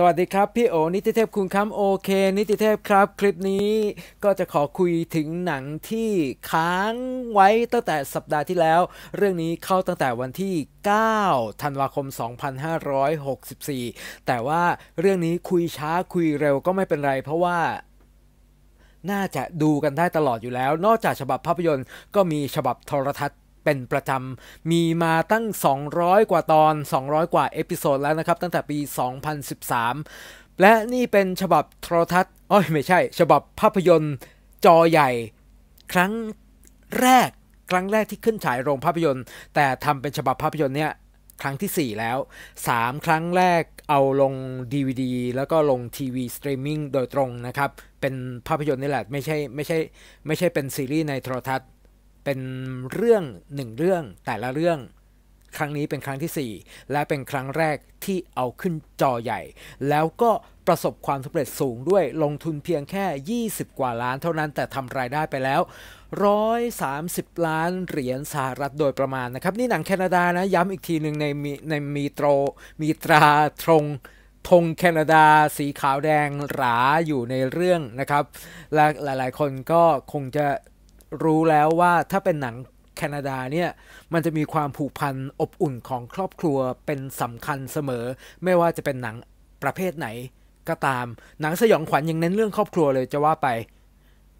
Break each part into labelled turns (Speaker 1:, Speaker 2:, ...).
Speaker 1: สวัสดีครับพี่โอ นิติเทพคุณคำโอเค นิติเทพครับ คลิปนี้ ก็จะขอคุยถึงหนังที่ค้างไว้ตั้งแต่สัปดาห์ที่แล้ว เรื่องนี้เข้าตั้งแต่วันที่9ธันวาคม 2564 แต่ว่าเรื่องนี้คุยช้าคุยเร็วก็ไม่เป็นไรเพราะว่า น่าจะดูกันได้ตลอดอยู่แล้ว นอกจากฉบับภาพยนตร์ก็มีฉบับโทรทัศน์เป็นประจำมีมาตั้ง 200 กว่าตอน 200 กว่าเอพิโซดแล้วนะครับ ตั้งแต่ปี 2013 และนี่เป็นฉบับโทรทัศน์อ้อยไม่ใช่ ฉบับภาพยนตร์จอใหญ่ครั้งแรกครั้งแรกที่ขึ้นฉายโรงภาพยนตร์ แต่ทำเป็นฉบับภาพยนตร์เนี่ยครั้งที่ 4 แล้ว 3 ครั้งแรกเอาลง DVD แล้วก็ลงทีวีสตรีมมิ่งโดยตรงนะครับ เป็นภาพยนตร์นี่แหละไม่ใช่ไม่ใช่ไม่ใช่เป็นซีรีส์ในโทรทัศน์เป็นเรื่องหนึ่งเรื่องแต่ละเรื่องครั้งนี้เป็นครั้งที่ 4 และเป็นครั้งแรกที่เอาขึ้นจอใหญ่ แล้วก็ประสบความสำเร็จสูงด้วย ลงทุนเพียงแค่ 20 กว่าล้านเท่านั้นแต่ทำรายได้ไปแล้ว130ล้านเหรียญสหรัฐโดยประมาณนะครับ นี่หนังแคนาดานะย้ำอีกทีหนึ่งในมีในมีโตร มีตราตรงธงแคนาดา สีขาวแดงหราอยู่ในเรื่องนะครับและ หลาย ๆ คนก็คงจะรู้แล้วว่าถ้าเป็นหนังแคนาดาเนี่ย มันจะมีความผูกพันอบอุ่นของครอบครัวเป็นสำคัญเสมอ ไม่ว่าจะเป็นหนังประเภทไหนก็ตาม หนังสยองขวัญยังเน้นเรื่องครอบครัวเลยจะว่าไป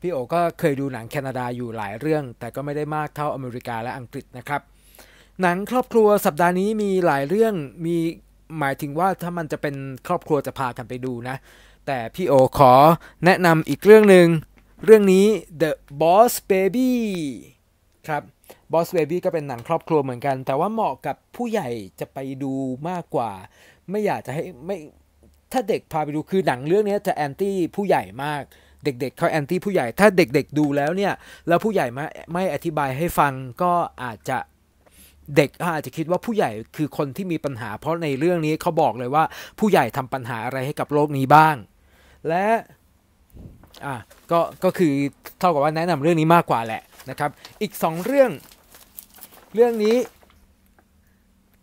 Speaker 1: พี่โอก็เคยดูหนังแคนาดาอยู่หลายเรื่อง แต่ก็ไม่ได้มากเท่าอเมริกาและอังกฤษนะครับ หนังครอบครัวสัปดาห์นี้มีหลายเรื่องมีหมายถึงว่าถ้ามันจะเป็นครอบครัวจะพากันไปดูนะ แต่พี่โอ ขอแนะนำอีกเรื่องหนึ่งเรื่องนี้ The Boss Baby ครับ Boss Baby ก็เป็นหนังครอบครัวเหมือนกัน แต่ว่าเหมาะกับผู้ใหญ่จะไปดูมากกว่า ไม่อยากจะให้ไม่ ถ้าเด็กพาไปดู คือหนังเรื่องนี้จะแอนตี้ผู้ใหญ่มาก เด็กๆเขาแอนตี้ผู้ใหญ่ ถ้าเด็กๆดูแล้วเนี่ย แล้วผู้ใหญ่ไม่ไม่อธิบายให้ฟัง ก็อาจจะเด็กอาจจะคิดว่าผู้ใหญ่คือคนที่มีปัญหา เพราะในเรื่องนี้เขาบอกเลยว่า ผู้ใหญ่ทำปัญหาอะไรให้กับโลกนี้บ้าง และอ่ะก็ก็คือเท่ากับว่าแนะนำเรื่องนี้มากกว่าแหละนะครับอีก2เรื่องเรื่องนี้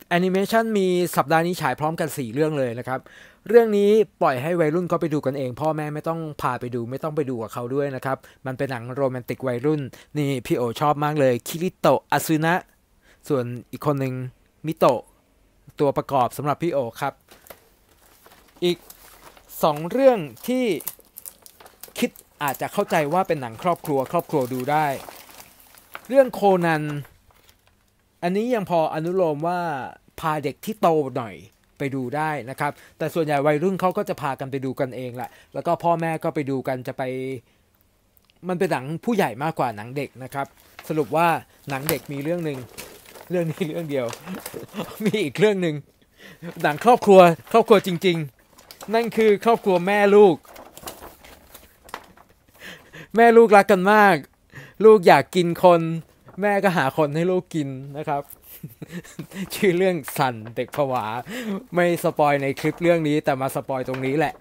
Speaker 1: แอนิเมชันมีสัปดาห์นี้ฉายพร้อมกัน 4 เรื่องเลยนะครับ เรื่องนี้ปล่อยให้วัยรุ่นก็ไปดูกันเอง พ่อแม่ไม่ต้องพาไปดูไม่ต้องไปดูกับเขาด้วยนะครับ มันเป็นหนังโรแมนติกวัยรุ่น นี่พี่โอชอบมากเลยคิริโตะอาซุนะส่วนอีกคนหนึ่งมิโตะตัวประกอบสำหรับพี่โอครับอีก 2 เรื่องที่คิดอาจจะเข้าใจว่าเป็นหนังครอบครัว ครอบครัวดูได้ เรื่องโคนัน อันนี้ยังพออนุโลมว่าพาเด็กที่โตหน่อยไปดูได้นะครับ แต่ส่วนใหญ่วัยรุ่นเขาก็จะพากันไปดูกันเองแหละ แล้วก็พ่อแม่ก็ไปดูกันจะไป มันเป็นหนังผู้ใหญ่มากกว่าหนังเด็กนะครับ สรุปว่าหนังเด็กมีเรื่องหนึ่งเรื่องนี้เรื่องเดียว มีอีกเรื่องหนึ่งหนังครอบครัวครอบครัวจริง ๆ นั่นคือครอบครัวแม่ลูกแม่ลูกรักกันมาก ลูกอยากกินคน แม่ก็หาคนให้ลูกกินนะครับ ชื่อเรื่องสันเด็กผวา ไม่สปอยในคลิปเรื่องนี้แต่มาสปอยตรงนี้แหละ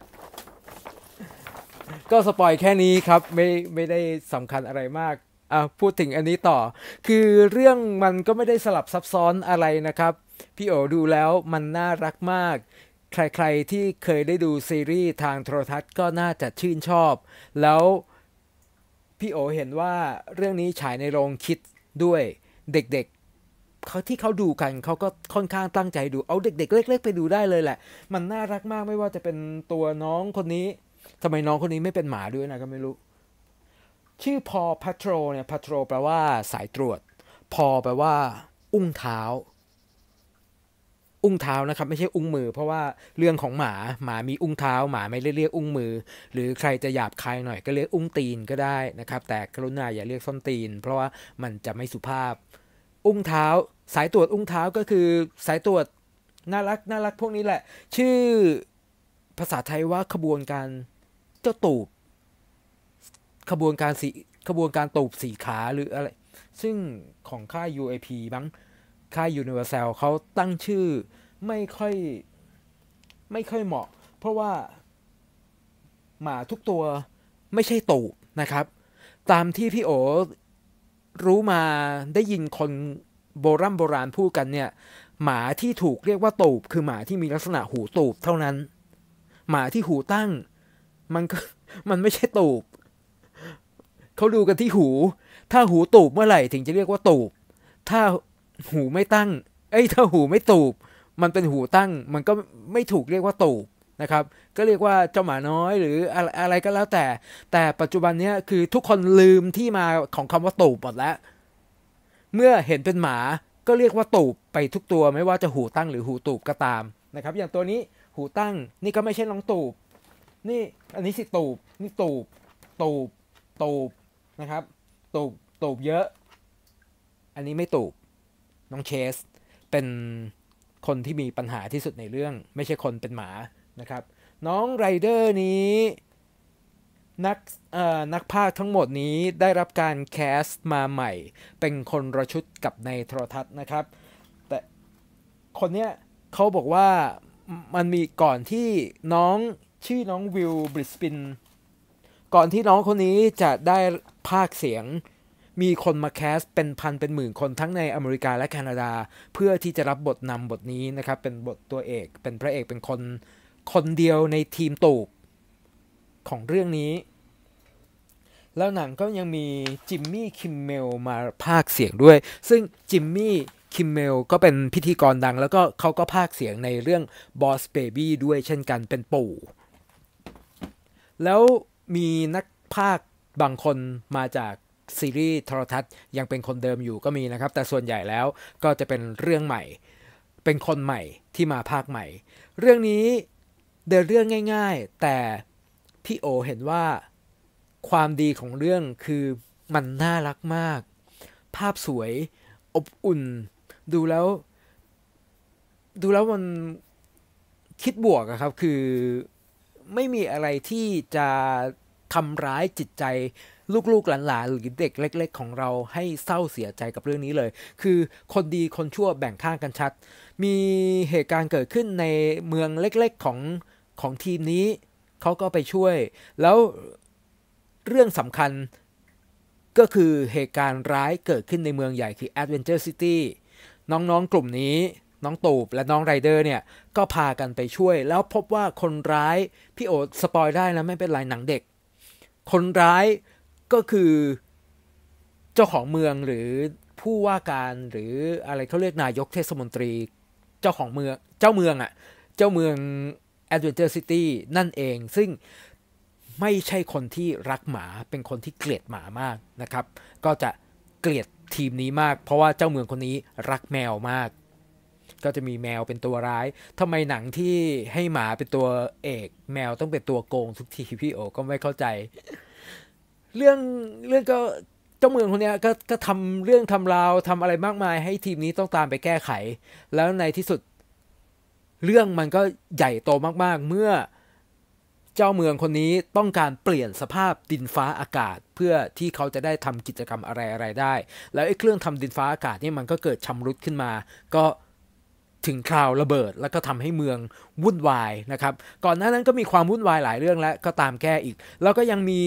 Speaker 1: ก็สปอยแค่นี้ครับไม่ไม่ได้สำคัญอะไรมาก อ่ะพูดถึงอันนี้ต่อ คือเรื่องมันก็ไม่ได้สลับซับซ้อนอะไรนะครับ พี่โอดูแล้วมันน่ารักมาก ใคร ๆที่เคยได้ดูซีรีส์ทางโทรทัศน์ก็น่าจะชื่นชอบ แล้วพี่โอเห็นว่าเรื่องนี้ฉายในโรงคิดด้วย เด็กๆ เขาที่เขาดูกัน เขาก็ค่อนข้างตั้งใจดู เอาเด็กๆเล็ก ๆ ไปดูได้เลยแหละ มันน่ารักมากไม่ว่าจะเป็นตัวน้องคนนี้ทำไมน้องคนนี้ไม่เป็นหมาด้วยนะ ก็ไม่รู้ ชื่อพอพัทโรเนี่ยพัทโรแปลว่าสายตรวจ พอแปลว่า อุ้งเท้าอุ้งเท้านะครับไม่ใช่อุ้งมือ เพราะว่าเรื่องของหมา หมามีอุ้งเท้าหมาไม่เรียกอุ้งมือ หรือใครจะหยาบคายหน่อยก็เรียกอุ้งตีนก็ได้นะครับแต่กรุณาอย่าเรียกส้นตีน เพราะว่ามันจะไม่สุภาพอุ้งเท้าสายตรวจอุ้งเท้าก็คือ สายตรวจน่ารักน่ารักพวกนี้แหละ ชื่อภาษาไทยว่าขบวนการเจ้าตูบขบวนการสีขบวนการตูบสีขาหรืออะไรซึ่งของค่าย UAP บ้างค่ายยิเวอร์แซลเขาตั้งชื่อ ไม่ค่อย ไม่ค่อยเหมาะ เพราะว่า หมาทุกตัวไม่ใช่ตูนะครับ ตามที่พี่โอรู้มาได้ยินคนโบรโบราณพูดกันเนี่ย หมาที่ถูกเรียกว่า ตูบคือหมาที่มีลักษณะหูตูบเท่านั้น หมาที่หูตั้ง มันก็ มันไม่ใช่ตูบเขาดูกันที่หู ถ้าหูตูบเมื่อไหร่ถึงจะเรียกว่าตูบถ้าหูไม่ตั้ง เอ้ยถ้าหูไม่ตูบมันเป็นหูตั้ง มันก็ไม่ถูกเรียกว่าตูบนะครับ ก็เรียกว่าเจ้าหมาน้อย หรืออะไรอะไรก็แล้วแต่ แต่ปัจจุบันเนี้ยคือทุกคนลืมที่มาของคำว่าตูบหมดแล้ว เมื่อเห็นเป็นหมาก็เรียกว่าตูบไปทุกตัวไม่ว่าจะหูตั้งหรือหูตูบก็ตามนะครับอย่างตัวนี้หูตั้ง นี่ก็ไม่ใช่น้องตูบนี่อันนี้สิตูบนี่ตูบตูบตูบนะครับ ตูบตูบเยอะ อันนี้ไม่ตูบน้องเชสเป็นคนที่มีปัญหาที่สุดในเรื่องไม่ใช่คนเป็นหมานะครับ น้องไรเดอร์นี้นักเอนักภาคทั้งหมดนี้ได้รับการแคสมาใหม่ เป็นคนระชุดกับในโทรทัศน์นะครับ แต่คนเนี้ยเขาบอกว่ามันมีก่อนที่น้องชื่อน้องวิลบริสปินก่อนที่น้องคนนี้จะได้ภาคเสียงมีคนมาแคสเป็นพันเป็นหมื่นคนทั้งในอเมริกาและแคนาดา เพื่อที่จะรับบทนำบทนี้นะครับ เป็นบทตัวเอกเป็นพระเอกเป็นคนคนเดียวในทีมตูบของเรื่องนี้ แล้วหนังก็ยังมีจิมมี่คิมเมลมาพากเสียงด้วย ซึ่งจิมมี่คิมเมลก็เป็นพิธีกรดัง แล้วก็เขาก็พากเสียงในเรื่อง Boss Baby ด้วยเช่นกันเป็นปู่ แล้วมีนักพากบางคนมาจากซีรีส์โทรทัศน์ยังเป็นคนเดิมอยู่ก็มีนะครับ แต่ส่วนใหญ่แล้วก็จะเป็นเรื่องใหม่ เป็นคนใหม่ที่มาภาคใหม่ เรื่องนี้เดินเรื่องง่าย ๆแต่พี่โอเห็นว่าความดีของเรื่องคือมันน่ารักมาก ภาพสวย อบอุ่น ดูแล้ว ดูแล้วมันคิดบวกครับคือไม่มีอะไรที่จะทำร้ายจิตใจลูกๆหลานๆหรือเด็กเล็ก ๆ ของเราให้เศร้าเสียใจกับเรื่องนี้เลย คือคนดีคนชั่วแบ่งข้างกันชัด มีเหตุการณ์เกิดขึ้นในเมืองเล็กๆของของทีมนี้ เขาก็ไปช่วย แล้วเรื่องสำคัญก็คือเหตุการณ์ร้ายเกิดขึ้นในเมืองใหญ่คือ Adventure City น้องๆกลุ่มนี้น้องตูบ และน้องไรเดอร์เนี่ยก็พากันไปช่วยแล้วพบว่าคนร้ายพี่โอสปอยได้นะไม่เป็นไรหนังเด็ก คนร้ายก็คือเจ้าของเมืองหรือผู้ว่าการหรืออะไรเขาเรียกนายกเทศมนตรีเจ้าของเมือง เจ้าเมืองอะ่ะ เจ้าเมืองแอดเวนเจอร์ซิตี้นั่นเองซึ่งไม่ใช่คนที่รักหมาเป็นคนที่เกลียดหมามากนะครับ ก็จะเกลียดทีมนี้มาก เพราะว่าเจ้าเมืองคนนี้รักแมวมาก ก็จะมีแมวเป็นตัวร้ายทำไมหนังที่ให้หมาเป็นตัวเอก แมวต้องเป็นตัวโกงทุกทีพี่โอก็ไม่เข้าใจเรื่องเรื่องก็เจ้าเมืองคนนี้ก็ก็ทำเรื่องทำราวทำอะไรมากมาย ให้ทีมนี้ต้องตามไปแก้ไข แล้วในที่สุดเรื่องมันก็ใหญ่โตมาก ๆ เมื่อเจ้าเมืองคนนี้ต้องการเปลี่ยนสภาพดินฟ้าอากาศ เพื่อที่เขาจะได้ทำกิจกรรมอะไรอะไรได้ แล้วไอ้เครื่องทำดินฟ้าอากาศนี่มันก็เกิดชำรุดขึ้นมา ก็ถึงคราวระเบิด แล้วก็ทำให้เมืองวุ่นวายนะครับ ก่อนหน้านั้นก็มีความวุ่นวายหลายเรื่องแล้วก็ตามแก้อีก แล้วก็ยังมี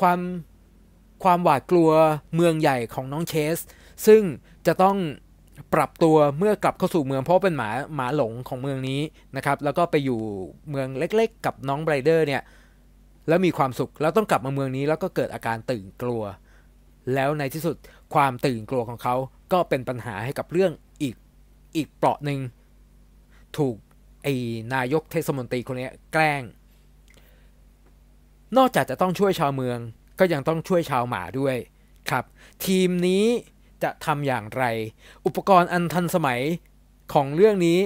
Speaker 1: ความความหวาดกลัวเมืองใหญ่ของน้องเชสซึ่งจะต้องปรับตัวเมื่อกลับเข้าสู่เมืองเพราะเป็นหมาหมาหลงของเมืองนี้นะครับแล้วก็ไปอยู่เมืองเล็ก ๆ กับน้องไบรเดอร์เนี่ยแล้วมีความสุขแล้วต้องกลับมาเมืองนี้แล้วก็เกิดอาการตื่นกลัว แล้วในที่สุดความตื่นกลัวของเขา ก็เป็นปัญหาให้กับเรื่องอีกอีกเปราะหนึ่งถูกไอ้นายกเทศมนตรีคนนี้แกล้งนอกจากจะต้องช่วยชาวเมือง ก็ยังต้องช่วยชาวหมาด้วยครับ ทีมนี้จะทำอย่างไร อุปกรณ์อันทันสมัยของเรื่องนี้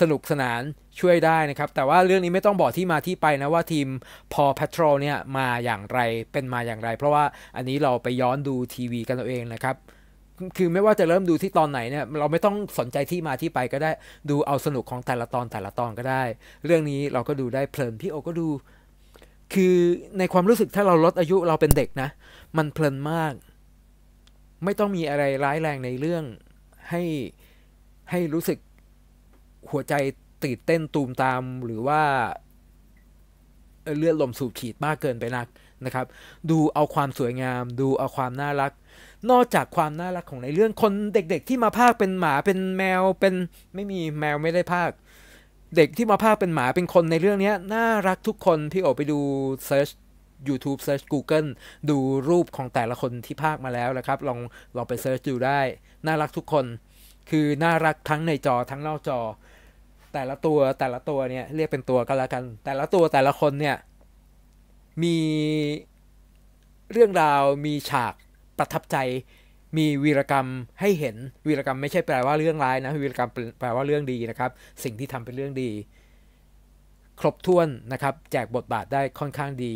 Speaker 1: สนุกสนานช่วยได้นะครับ แต่ว่าเรื่องนี้ไม่ต้องบอกที่มาที่ไปนะว่าทีมพอพัทรลเนี่ยมาอย่างไรเป็นมาอย่างไร เพราะว่าอันนี้เราไปย้อนดูทีวีกันเราเองนะครับ คือไม่ว่าจะเริ่มดูที่ตอนไหนเนี่ยเราไม่ต้องสนใจที่มาที่ไปก็ได้ดูเอาสนุกของแต่ละตอนแต่ละตอนก็ได้ เรื่องนี้เราก็ดูได้เพลินพี่โอก็ดูคือในความรู้สึกถ้าเราลดอายุเราเป็นเด็กนะ มันเพลินมาก ไม่ต้องมีอะไรร้ายแรงในเรื่อง ให้ให้รู้สึกหัวใจตื่นเต้นตูมตามหรือว่าเลือดลมสูบฉีดมากเกินไปนักนะครับ ดูเอาความสวยงาม ดูเอาความน่ารัก นอกจากความน่ารักของในเรื่อง คนเด็ก ๆ ที่มาภาคเป็นหมาเป็นแมวเป็นไม่มีแมวไม่ได้ภาคเด็ก ที่มาภาคเป็นหมาเป็นคนในเรื่องนี้น่ารักทุกคนพี่โอไปดูเซิร์ช YouTube Search Google ดูรูปของแต่ละคนที่ภาคมาแล้วนะครับ ลองลองไปเซิร์ชดูได้ น่ารักทุกคนคือ น่ารักทั้งในจอทั้ง นอกจอ แต่ละตัวแต่ละตัวเนี่ยเรียกเป็นตัวก็แล้วกัน แต่ละตัวแต่ละคนเนี่ย มีเรื่องราวมีฉากประทับใจมีวีรกรรมให้เห็นวีรกรรมไม่ใช่แปลว่าเรื่องร้ายนะวีรกรรมแปลว่าเรื่องดีนะครับสิ่งที่ทำเป็นเรื่องดี ครบถ้วนนะครับแจกบทบาทได้ค่อนข้างดี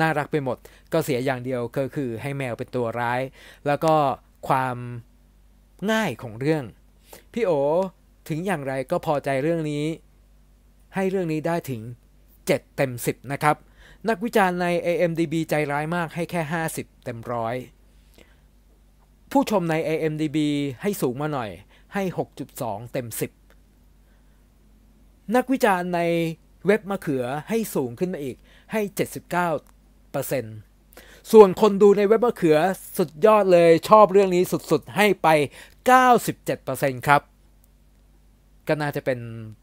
Speaker 1: น่ารักไปหมดก็เสียอย่างเดียวก็คือให้แมวเป็นตัวร้าย แล้วก็ความง่ายของเรื่องพี่โอถึงอย่างไรก็พอใจเรื่องนี้ ให้เรื่องนี้ได้ถึง 7 เต็ม 10 นะครับ นักวิจารณ์ใน AMDB ใจร้ายมากให้แค่ 50เต็มร้อยผู้ชมใน AMDB ให้สูงมาหน่อย ให้ 6.2 เต็ม 10 นักวิจารณ์ในเว็บมะเขือให้สูงขึ้นมาอีก ให้ 79%ส่วนคนดูในเว็บมะเขือสุดยอดเลย ชอบเรื่องนี้สุดๆ ให้ไป 97%ครับ ก็น่าจะเป็น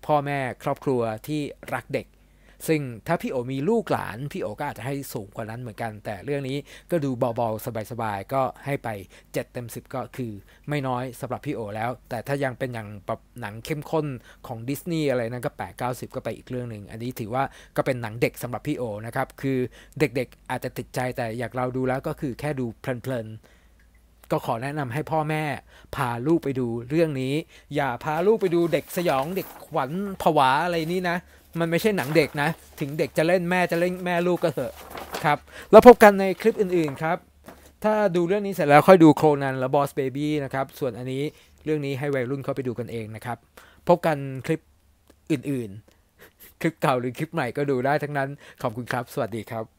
Speaker 1: พ่อแม่ครอบครัวที่รักเด็กซึ่งถ้าพี่โอมีลูกหลานพี่โอก็อาจจะให้สูงกว่านั้นเหมือนกัน แต่เรื่องนี้ก็ดูเบาๆสบายๆก็ให้ไป7เต็ม10ก็คือไม่น้อยสำหรับพี่โอแล้ว แต่ถ้ายังเป็นอย่างแบบหนังเข้มข้นของดิสนีย์อะไรนั้นก็ 8 90 ก็ไปอีกเรื่องหนึ่งอันนี้ถือว่าก็เป็นหนังเด็กสำหรับพี่โอนะครับคือเด็กๆอาจจะติดใจแต่อยากเราดูแล้วก็คือแค่ดูเพลินก็ขอแนะนำให้พ่อแม่พาลูกไปดูเรื่องนี้ อย่าพาลูกไปดูเด็กสยองเด็กขวัญผวาอะไรนี่นะมันไม่ใช่หนังเด็กนะ ถึงเด็กจะเล่นแม่จะเล่นแม่ลูกก็เถอะครับแล้วพบกันในคลิปอื่นๆครับถ้าดูเรื่องนี้เสร็จแล้วค่อยดูโคนันและบอสเบบี้นะครับส่วนอันนี้เรื่องนี้ให้วัยรุ่นเข้าไปดูกันเองนะครับ พบกันคลิปอื่นๆ คลิปเก่าหรือคลิปใหม่ก็ดูได้ทั้งนั้นขอบคุณครับ สวัสดีครับ